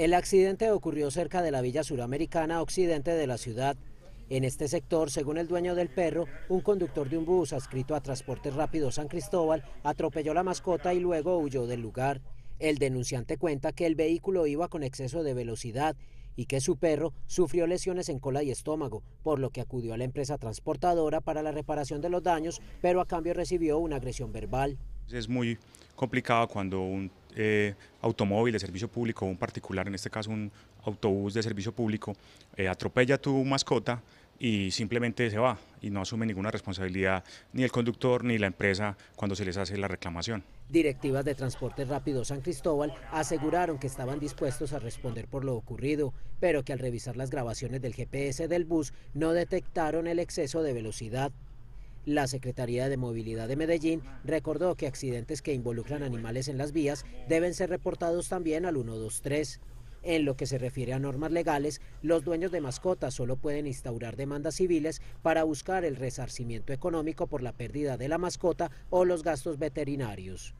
El accidente ocurrió cerca de la Villa Suramericana, occidente de la ciudad. En este sector, según el dueño del perro, un conductor de un bus adscrito a Transporte Rápido San Cristóbal atropelló la mascota y luego huyó del lugar. El denunciante cuenta que el vehículo iba con exceso de velocidad y que su perro sufrió lesiones en cola y estómago, por lo que acudió a la empresa transportadora para la reparación de los daños, pero a cambio recibió una agresión verbal. Es muy complicado cuando un eh, automóvil de servicio público o un particular, en este caso un autobús de servicio público, eh, atropella a tu mascota y simplemente se va y no asume ninguna responsabilidad ni el conductor ni la empresa cuando se les hace la reclamación. Directivas de Transporte Rápido San Cristóbal aseguraron que estaban dispuestos a responder por lo ocurrido, pero que al revisar las grabaciones del GPS del bus no detectaron el exceso de velocidad la Secretaría de Movilidad de Medellín recordó que accidentes que involucran animales en las vías deben ser reportados también al 123. En lo que se refiere a normas legales, los dueños de mascotas solo pueden instaurar demandas civiles para buscar el resarcimiento económico por la pérdida de la mascota o los gastos veterinarios.